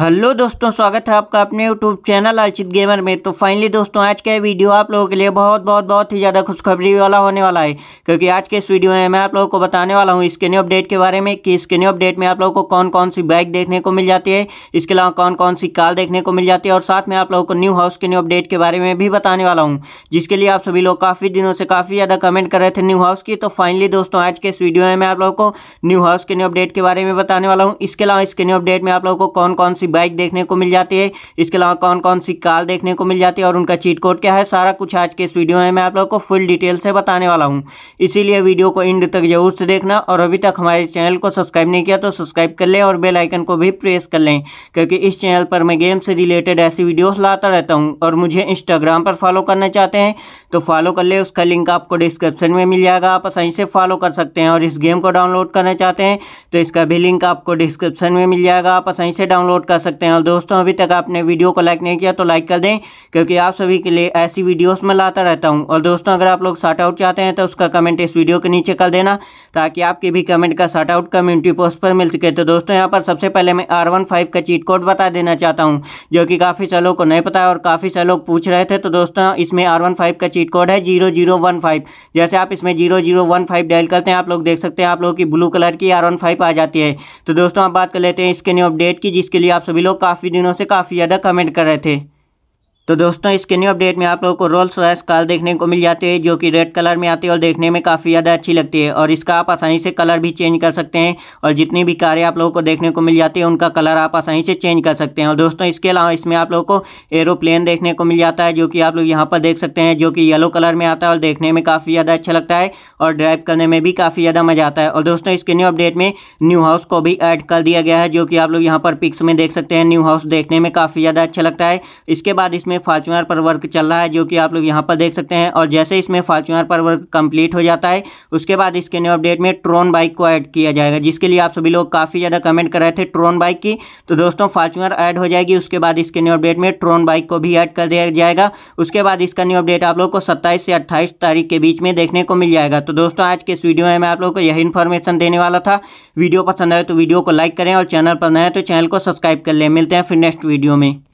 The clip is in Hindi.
हेलो दोस्तों स्वागत है आपका अपने यूट्यूब चैनल अर्चित गेमर में तो फाइनली दोस्तों आज का वीडियो आप लोगों के लिए बहुत बहुत बहुत ही ज़्यादा खुशखबरी वाला होने वाला है क्योंकि आज के इस वीडियो में मैं आप लोगों को बताने वाला हूँ न्यू अपडेट के बारे में कि न्यू अपडेट में आप लोगों को कौन कौन सी बाइक देखने को मिल जाती है इसके अलावा कौन कौन सी कार देखने को मिल जाती है और साथ में आप लोगों को न्यू हाउस न्यू अपडेट के बारे में भी बताने वाला हूँ जिसके लिए आप सभी लोग काफ़ी दिनों से काफ़ी ज़्यादा कमेंट कर रहे थे न्यू हाउस की तो फाइनली दोस्तों आज के इस वीडियो में मैं आप लोगों को न्यू हाउस न्यू अपडेट के बारे में बताने वाला हूँ इसके अलावा न्यू अपडेट में आप लोगों को कौन कौन सी बाइक देखने को मिल जाती है इसके अलावा कौन कौन सी कार देखने को मिल जाती है और उनका चीट कोड क्या है सारा कुछ आज के इस वीडियो में मैं आप लोग को फुल डिटेल से बताने वाला हूँ इसीलिए वीडियो को एंड तक जरूर से देखना और अभी तक हमारे चैनल को सब्सक्राइब नहीं किया तो सब्सक्राइब कर लें और बेलाइकन को भी प्रेस कर लें क्योंकि इस चैनल पर मैं गेम से रिलेटेड ऐसी वीडियो लाता रहता हूँ और मुझे इंस्टाग्राम पर फॉलो करना चाहते हैं तो फॉलो कर ले उसका लिंक आपको डिस्क्रिप्शन में मिल जाएगा आप आसानी से फॉलो कर सकते हैं और इस गेम को डाउनलोड करना चाहते हैं तो इसका भी लिंक आपको डिस्क्रिप्शन में मिल जाएगा आप आसानी से डाउनलोड कर सकते हैं और दोस्तों अभी तक आपने वीडियो को लाइक नहीं किया तो लाइक कर दें क्योंकि आप सभी के लिए ऐसी वीडियोस में लाता रहता हूं और दोस्तों अगर आप लोग शार्ट आउट चाहते हैं तो उसका कमेंट इस वीडियो के नीचे कर देना ताकि आपके भी कमेंट का शार्ट आउट कम्युनिटी पोस्ट पर मिल सके तो दोस्तों यहाँ पर सबसे पहले मैं आर का चीट कोड बता देना चाहता हूँ जो कि काफ़ी सारे लोग को नहीं पता है और काफ़ी सारे लोग पूछ रहे थे तो दोस्तों इसमें आर का चीट कोड है जीरो जैसे आप इसमें जीरो डायल करते हैं आप लोग देख सकते हैं आप लोग की ब्लू कलर की आर आ जाती है तो दोस्तों आप बात कर लेते हैं इसके न्यू अपडेट की जिसके लिए आप आप सभी लोग काफ़ी दिनों से काफ़ी ज़्यादा कमेंट कर रहे थे तो दोस्तों इसके न्यू अपडेट में आप लोगों को रोल्स रॉयस कार देखने को मिल जाती है जो कि रेड कलर में आती है और देखने में काफ़ी ज़्यादा अच्छी लगती है और इसका आप आसानी से कलर भी चेंज कर सकते हैं और जितनी भी कारें आप लोगों को देखने को मिल जाती है उनका कलर आप आसानी से चेंज कर सकते हैं और दोस्तों इसके अलावा इसमें आप लोगों को एरोप्लेन देखने को मिल जाता है जो कि आप लोग यहाँ पर देख सकते हैं जो कि येलो कलर में आता है और देखने में काफ़ी ज़्यादा अच्छा लगता है और ड्राइव करने में भी काफ़ी ज़्यादा मज़ा आता है और दोस्तों इसके न्यू अपडेट में न्यू हाउस को भी ऐड कर दिया गया है जो कि आप लोग यहाँ पर पिक्स में देख सकते हैं न्यू हाउस देखने में काफ़ी ज़्यादा अच्छा लगता है इसके बाद इसमें इसमें फॉर्चुनर पर वर्क चल रहा है जो कि आप लोग यहाँ पर देख सकते हैं और जैसे इसमें फॉर्चुनर पर वर्क कंप्लीट हो जाता है उसके बाद इसके न्यू अपडेट में ट्रोन बाइक को ऐड किया जाएगा जिसके लिए आप सभी लोग काफ़ी ज़्यादा कमेंट कर रहे थे ट्रोन बाइक की तो दोस्तों फॉर्चुनर ऐड हो जाएगी उसके बाद इसके न्यू अपडेट में ट्रोन बाइक को भी ऐड कर दिया जाएगा उसके बाद इसका न्यू अपडेट आप लोग को सत्ताईस से अट्ठाईस तारीख के बीच में देखने को मिल जाएगा तो दोस्तों आज के इस वीडियो में मैं आप लोग को यही इन्फॉर्मेशन देने वाला था वीडियो पसंद आए तो वीडियो को लाइक करें और चैनल पर नए तो चैनल को सब्सक्राइब कर लें मिलते हैं फिर नेक्स्ट वीडियो में